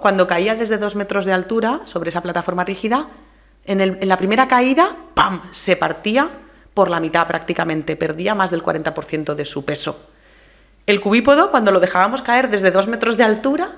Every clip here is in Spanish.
cuando caía desde dos metros de altura sobre esa plataforma rígida, en, la primera caída, ¡pam!, se partía por la mitad prácticamente, perdía más del 40% de su peso. El cubípodo, cuando lo dejábamos caer desde dos metros de altura,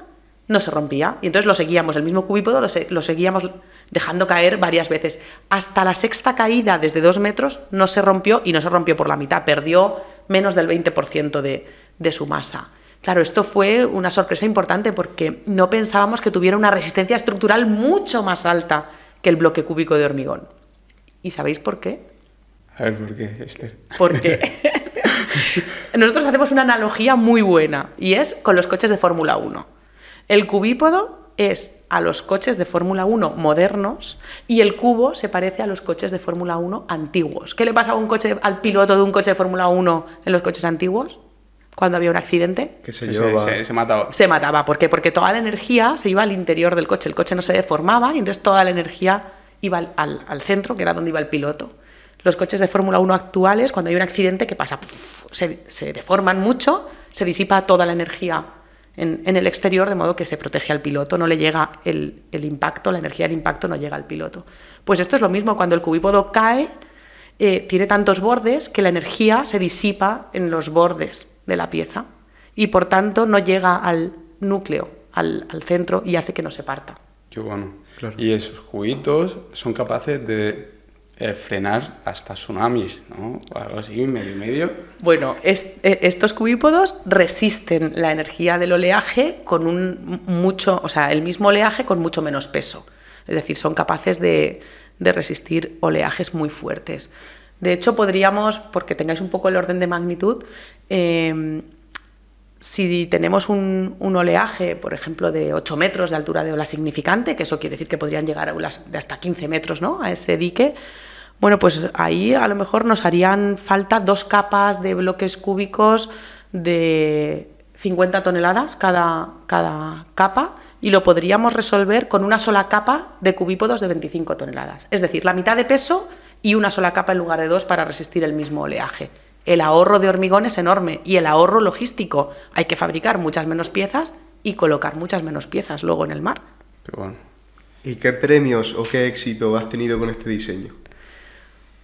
no se rompía. Y entonces lo seguíamos, el mismo cubípodo lo, seguíamos dejando caer varias veces. Hasta la sexta caída desde dos metros no se rompió y no se rompió por la mitad, perdió menos del 20% de su masa. Claro, esto fue una sorpresa importante porque no pensábamos que tuviera una resistencia estructural mucho más alta que el bloque cúbico de hormigón. ¿Y sabéis por qué? A ver, ¿por qué, Esther? Porque nosotros hacemos una analogía muy buena y es con los coches de Fórmula 1. El cubípodo es a los coches de Fórmula 1 modernos y el cubo se parece a los coches de Fórmula 1 antiguos. ¿Qué le pasa a un coche, al piloto de un coche de Fórmula 1 en los coches antiguos? cuando había un accidente. Que se, mataba. ¿Por qué? Porque toda la energía se iba al interior del coche. El coche no se deformaba y entonces toda la energía iba al, centro, que era donde iba el piloto. Los coches de Fórmula 1 actuales, cuando hay un accidente, que pasa? se, deforman mucho, se disipa toda la energía en, el exterior, de modo que se protege al piloto, no le llega el, impacto, la energía del impacto no llega al piloto. Pues esto es lo mismo, cuando el cubípodo cae, eh, tiene tantos bordes que la energía se disipa en los bordes de la pieza y por tanto no llega al núcleo, al, centro y hace que no se parta. Qué bueno. Y esos cubitos son capaces de eh, frenar hasta tsunamis, ¿no? algo así, medio y medio. Bueno, e, estos cubípodos resisten la energía del oleaje con un mucho, o sea, el mismo oleaje con mucho menos peso. Es decir, son capaces de resistir oleajes muy fuertes. De hecho, podríamos, porque tengáis un poco el orden de magnitud, em, si tenemos un, oleaje, por ejemplo, de 8 metros de altura de ola significante, que eso quiere decir que podrían llegar a olas de hasta 15 metros ¿no? a ese dique, bueno, pues ahí a lo mejor nos harían falta dos capas de bloques cúbicos de 50 toneladas cada, cada capa y lo podríamos resolver con una sola capa de cubípodos de 25 toneladas. Es decir, la mitad de peso y una sola capa en lugar de dos para resistir el mismo oleaje. El ahorro de hormigón es enorme y el ahorro logístico. Hay que fabricar muchas menos piezas y colocar muchas menos piezas luego en el mar. ¿Y qué premios o qué éxito has tenido con este diseño?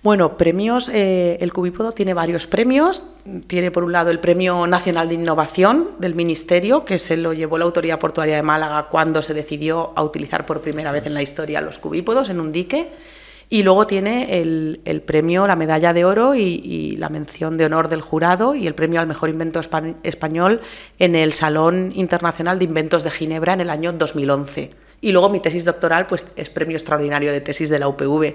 Bueno, premios, eh, el Cubípodo tiene varios premios. Tiene por un lado el Premio Nacional de Innovación del Ministerio, que se lo llevó la Autoridad Portuaria de Málaga cuando se decidió a utilizar por primera vez en la historia los cubípodos en un dique. Y luego tiene el, premio, la medalla de oro y, la mención de honor del jurado y el premio al mejor invento español en el Salón Internacional de Inventos de Ginebra en el año 2011. Y luego mi tesis doctoral pues, es premio extraordinario de tesis de la UPV.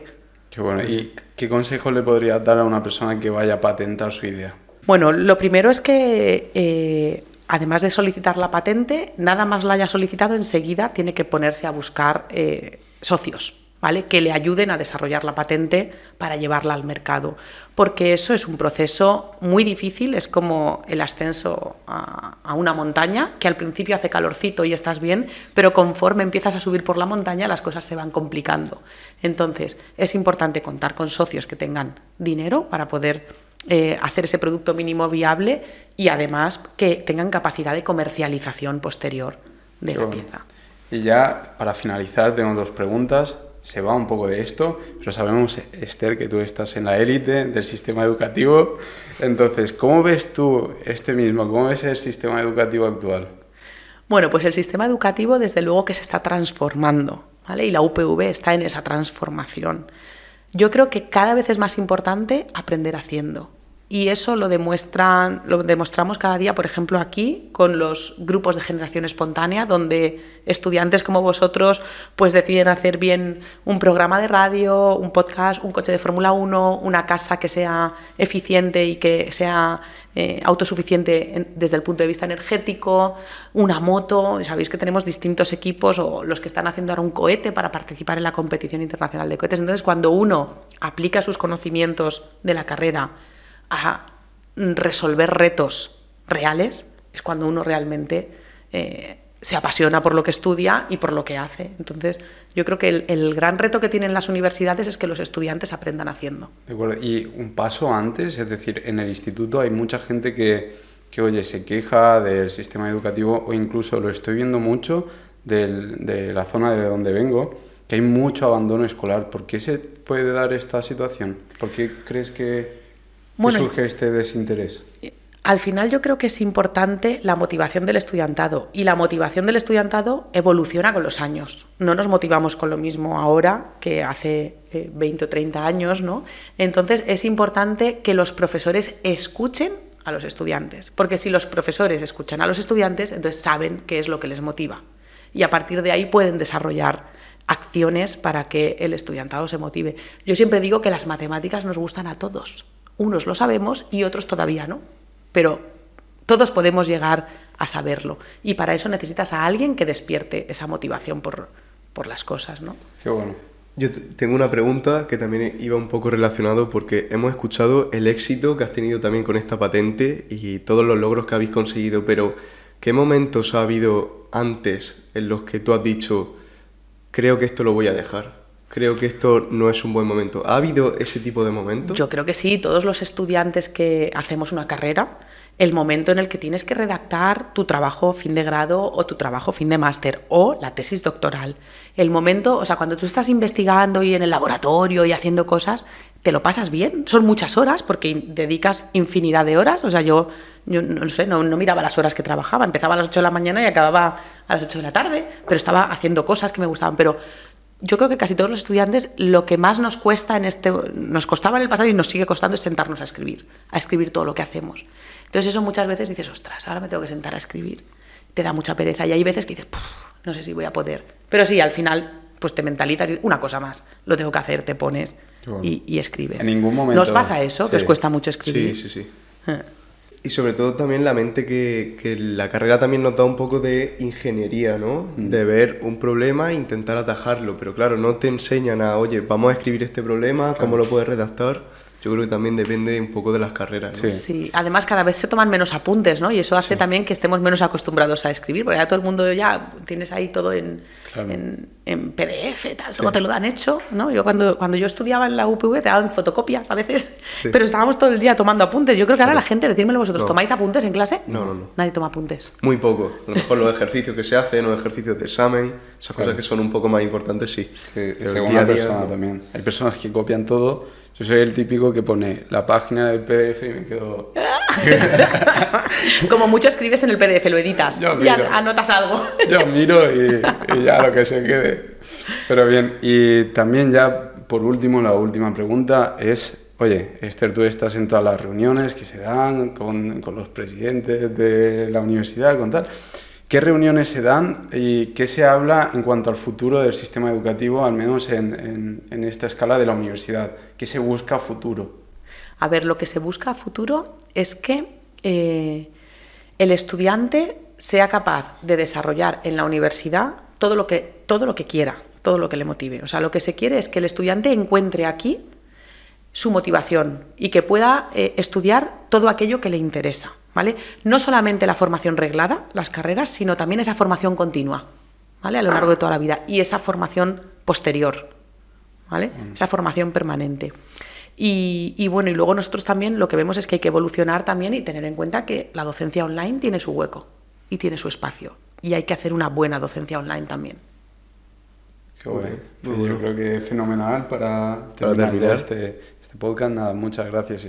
Qué bueno. ¿Y qué consejo le podrías dar a una persona que vaya a patentar su idea? Bueno, lo primero es que eh, además de solicitar la patente, nada más la haya solicitado, enseguida tiene que ponerse a buscar eh, socios que le ayuden a desarrollar la patente para llevarla al mercado. Porque eso es un proceso muy difícil, es como el ascenso a, una montaña, que al principio hace calorcito y estás bien, pero conforme empiezas a subir por la montaña las cosas se van complicando. Entonces, es importante contar con socios que tengan dinero para poder eh, hacer ese producto mínimo viable y además que tengan capacidad de comercialización posterior de la pieza. Y ya para finalizar tengo dos preguntas se va un poco de esto, pero sabemos, Esther, que tú estás en la élite del sistema educativo. Entonces, ¿cómo ves tú este mismo? ¿Cómo ves el sistema educativo actual? Bueno, pues el sistema educativo desde luego que se está transformando, ¿vale? Y la UPV está en esa transformación. Yo creo que cada vez es más importante aprender haciendo. Y eso lo, demuestran, lo demostramos cada día, por ejemplo, aquí con los grupos de generación espontánea, donde estudiantes como vosotros pues deciden hacer bien un programa de radio, un podcast, un coche de Fórmula 1, una casa que sea eficiente y que sea eh, autosuficiente desde el punto de vista energético, una moto, sabéis que tenemos distintos equipos o los que están haciendo ahora un cohete para participar en la competición internacional de cohetes. Entonces, cuando uno aplica sus conocimientos de la carrera, a resolver retos reales, es cuando uno realmente eh, se apasiona por lo que estudia y por lo que hace. Entonces, yo creo que el, gran reto que tienen las universidades es que los estudiantes aprendan haciendo. De acuerdo, y un paso antes, es decir, en el instituto hay mucha gente que, que oye, se queja del sistema educativo o incluso lo estoy viendo mucho de la zona de donde vengo, que hay mucho abandono escolar. ¿Por qué se puede dar esta situación? ¿Por qué crees que surge este desinterés? Al final yo creo que es importante la motivación del estudiantado y la motivación del estudiantado evoluciona con los años. No nos motivamos con lo mismo ahora que hace 20 eh, o 30 años, ¿no? Entonces es importante que los profesores escuchen a los estudiantes, porque si los profesores escuchan a los estudiantes, entonces saben qué es lo que les motiva y a partir de ahí pueden desarrollar acciones para que el estudiantado se motive. Yo siempre digo que las matemáticas nos gustan a todos unos lo sabemos y otros todavía no, pero todos podemos llegar a saberlo y para eso necesitas a alguien que despierte esa motivación por, las cosas, ¿no? Qué bueno. Yo tengo una pregunta que también iba un poco relacionado porque hemos escuchado el éxito que has tenido también con esta patente y todos los logros que habéis conseguido, pero ¿qué momentos ha habido antes en los que tú has dicho, creo que esto lo voy a dejar? creo que esto no es un buen momento. ¿Ha habido ese tipo de momentos? Yo creo que sí, todos los estudiantes que hacemos una carrera, el momento en el que tienes que redactar tu trabajo fin de grado o tu trabajo fin de máster o la tesis doctoral. El momento, o sea, cuando tú estás investigando y en el laboratorio y haciendo cosas, te lo pasas bien. Son muchas horas porque dedicas infinidad de horas. O sea, yo, yo no sé, no, no, miraba las horas que trabajaba. Empezaba a las 8 de la mañana y acababa a las 8 de la tarde, pero estaba haciendo cosas que me gustaban. Pero yo creo que casi todos los estudiantes lo que más nos cuesta en este, nos costaba en el pasado y nos sigue costando es sentarnos a escribir, a escribir todo lo que hacemos. Entonces eso muchas veces dices, ostras, ahora me tengo que sentar a escribir. Te da mucha pereza y hay veces que dices, no sé si voy a poder. Pero sí, al final pues te mentalizas y una cosa más, lo tengo que hacer, te pones y, escribes. En ningún momento. ¿Nos pasa eso? Que os cuesta mucho escribir. Sí, sí, sí. Eh. Y sobre todo también la mente que, que, la carrera también nos da un poco de ingeniería, ¿no? Mm. De ver un problema e intentar atajarlo, pero claro, no te enseñan a, oye, vamos a escribir este problema, cómo lo puedes redactar yo creo que también depende un poco de las carreras. Sí. sí. además cada vez se toman menos apuntes, ¿no? Y eso hace también que estemos menos acostumbrados a escribir, porque ya todo el mundo ya tienes ahí todo en, en, PDF, tal, todo te lo dan hecho, ¿no? Yo cuando, cuando yo estudiaba en la UPV te daban fotocopias a veces, pero estábamos todo el día tomando apuntes. Yo creo que ahora la gente, decírmelo vosotros, ¿tomáis apuntes en clase? No, no, no. Nadie toma apuntes. Muy poco. A lo mejor los ejercicios que se hacen, los ejercicios de examen, esas cosas que son un poco más importantes, sí. Sí, según la persona también. Hay personas que copian todo yo soy el típico que pone la página del PDF y me quedo. Como mucho escribes en el PDF, lo editas y anotas algo. Yo miro y, ya lo que se quede. Pero bien, y también ya por último, la última pregunta es: Oye, Esther, tú estás en todas las reuniones que se dan con, con los presidentes de la universidad, con tal. ¿Qué reuniones se dan y qué se habla en cuanto al futuro del sistema educativo, al menos en, esta escala de la universidad? ¿Qué se busca a futuro? A ver, lo que se busca a futuro es que eh, el estudiante sea capaz de desarrollar en la universidad todo lo, que, todo lo que quiera, todo lo que le motive. O sea, lo que se quiere es que el estudiante encuentre aquí su motivación y que pueda eh, estudiar todo aquello que le interesa. ¿vale? No solamente la formación reglada, las carreras, sino también esa formación continua, ¿vale? A lo largo de toda la vida y esa formación posterior, ¿vale? Mm. Esa formación permanente. Y, bueno, y luego nosotros también lo que vemos es que hay que evolucionar también y tener en cuenta que la docencia online tiene su hueco y tiene su espacio. Y hay que hacer una buena docencia online también. Qué bueno. Pues yo creo que es fenomenal para terminar, Este, este, podcast. muchas gracias,